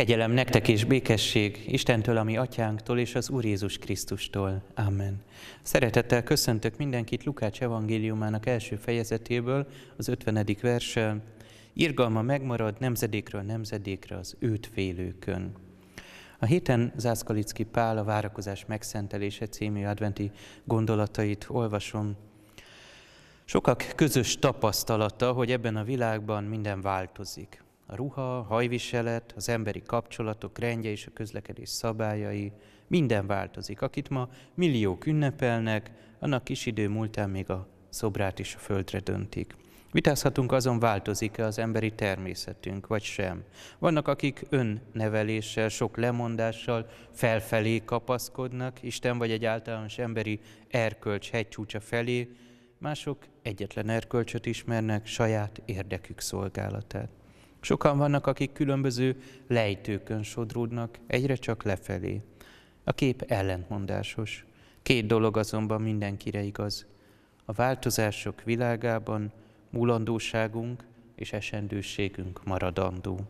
Kegyelem nektek és békesség Istentől, ami atyánktól és az Úr Jézus Krisztustól. Amen. Szeretettel köszöntök mindenkit Lukács evangéliumának első fejezetéből, az 50. versen. Irgalma megmarad nemzedékről nemzedékre az őt félőkön. A héten Zászkalicki Pál a Várakozás megszentelése című adventi gondolatait olvasom. Sokak közös tapasztalata, hogy ebben a világban minden változik a ruha, a hajviselet, az emberi kapcsolatok rendje és a közlekedés szabályai, minden változik. Akit ma milliók ünnepelnek, annak kis idő múltán még a szobrát is a földre döntik. Vitázhatunk azon, változik-e az emberi természetünk, vagy sem. Vannak, akik önneveléssel, sok lemondással felfelé kapaszkodnak, Isten vagy egy általános emberi erkölcs hegycsúcsa felé, mások egyetlen erkölcsöt ismernek, saját érdekük szolgálatát. Sokan vannak, akik különböző lejtőkön sodródnak, egyre csak lefelé. A kép ellentmondásos. Két dolog azonban mindenkire igaz. A változások világában mulandóságunk és esendőségünk maradandó.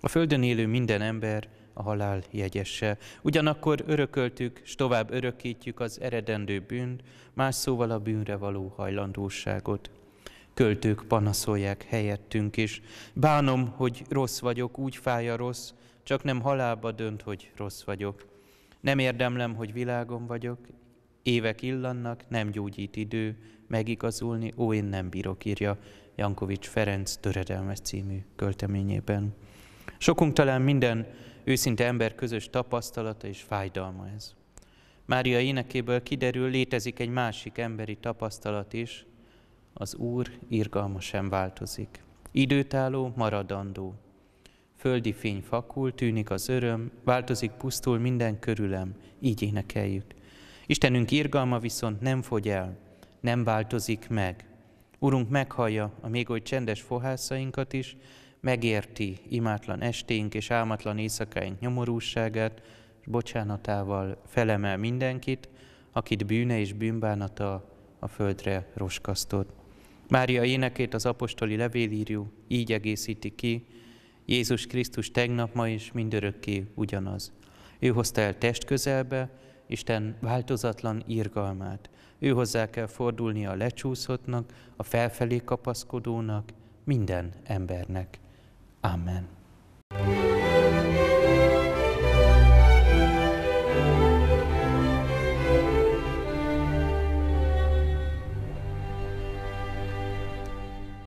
A Földön élő minden ember a halál jegyesse. Ugyanakkor örököltük, s tovább örökítjük az eredendő bűnt, más szóval a bűnre való hajlandóságot. Költők panaszolják helyettünk is. Bánom, hogy rossz vagyok, úgy fáj a rossz, csak nem halálba dönt, hogy rossz vagyok. Nem érdemlem, hogy világon vagyok, évek illannak, nem gyógyít idő, megigazulni, ó, én nem bírok, írja Jankovics Ferenc Töredelmes című költeményében. Sokunk talán minden őszinte ember közös tapasztalata és fájdalma ez. Mária énekéből kiderül, létezik egy másik emberi tapasztalat is, az Úr irgalma sem változik. Időtálló, maradandó. Földi fény fakul, tűnik az öröm, változik, pusztul minden körülem, így énekeljük. Istenünk irgalma viszont nem fogy el, nem változik meg. Urunk meghallja a még oly csendes fohászainkat is, megérti imátlan esténk és álmatlan éjszakáink nyomorúságát, és bocsánatával felemel mindenkit, akit bűne és bűnbánata a földre roskasztott. Mária énekét az apostoli levélírjú így egészíti ki, Jézus Krisztus tegnap, ma és mindörökké ugyanaz. Ő hozta el test közelbe, Isten változatlan irgalmát. Ő hozzá kell fordulni a lecsúszottnak, a felfelé kapaszkodónak, minden embernek. Amen.